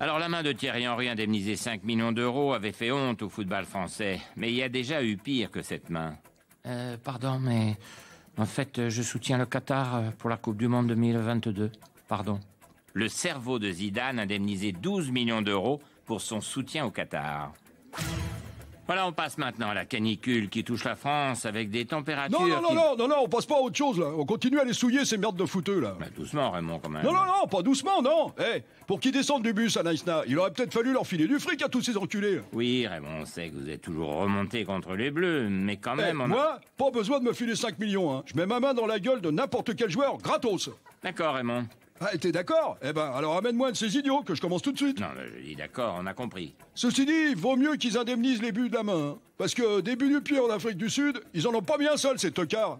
Alors la main de Thierry Henry, indemnisée 5 millions d'euros, avait fait honte au football français. Mais il y a déjà eu pire que cette main. Euh, pardon, mais en fait, je soutiens le Qatar euh, pour la Coupe du Monde 2022. Pardon. Le cerveau de Zidane, indemnisé 12 millions d'euros pour son soutien au Qatar. Voilà, on passe maintenant à la canicule qui touche la France avec des températures. Non, non, non, non, non, on passe pas à autre chose, là. On continue à les souiller, ces merdes de fouteux, là. Mais bah, doucement, Raymond, quand même. Non, non, non, pas doucement, non. Eh, pour qu'ils descendent du bus à Naïsna, il aurait peut-être fallu leur filer du fric à tous ces enculés. Oui, Raymond, on sait que vous êtes toujours remonté contre les Bleus, mais quand même. Eh, moi, pas besoin de me filer 5 millions, hein. Je mets ma main dans la gueule de n'importe quel joueur, gratos. D'accord, Raymond. Ah, t'es d'accord Eh ben, alors amène-moi de ces idiots que je commence tout de suite. Non, mais je dis d'accord, on a compris. Ceci dit, vaut mieux qu'ils indemnisent les buts de la main. Hein. Parce que début du pire en Afrique du Sud, ils en ont pas bien seul, ces tocards.